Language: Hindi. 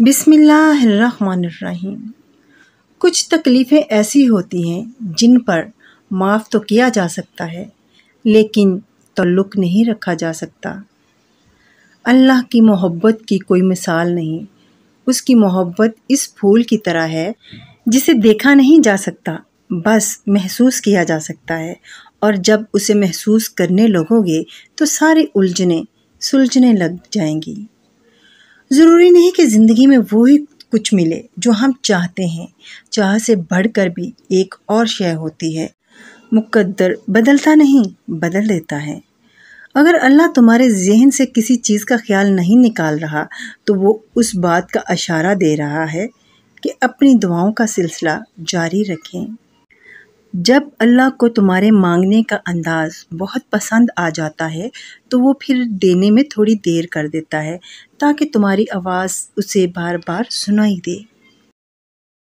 बिसमीम कुछ तकलीफ़ें ऐसी होती हैं जिन पर माफ़ तो किया जा सकता है लेकिन तल्लुक़ नहीं रखा जा सकता अल्लाह की मोहब्बत की कोई मिसाल नहीं उसकी मोहब्बत इस फूल की तरह है जिसे देखा नहीं जा सकता बस महसूस किया जा सकता है और जब उसे महसूस करने लगोगे तो सारी उलझने सुलझने लग जाएंगी ज़रूरी नहीं कि ज़िंदगी में वो ही कुछ मिले जो हम चाहते हैं चाह से बढ़कर भी एक और शय होती है मुकद्दर बदलता नहीं बदल देता है अगर अल्लाह तुम्हारे जहन से किसी चीज़ का ख्याल नहीं निकाल रहा तो वो उस बात का इशारा दे रहा है कि अपनी दुआओं का सिलसिला जारी रखें जब अल्लाह को तुम्हारे मांगने का अंदाज़ बहुत पसंद आ जाता है तो वो फिर देने में थोड़ी देर कर देता है ताकि तुम्हारी आवाज़ उसे बार बार सुनाई दे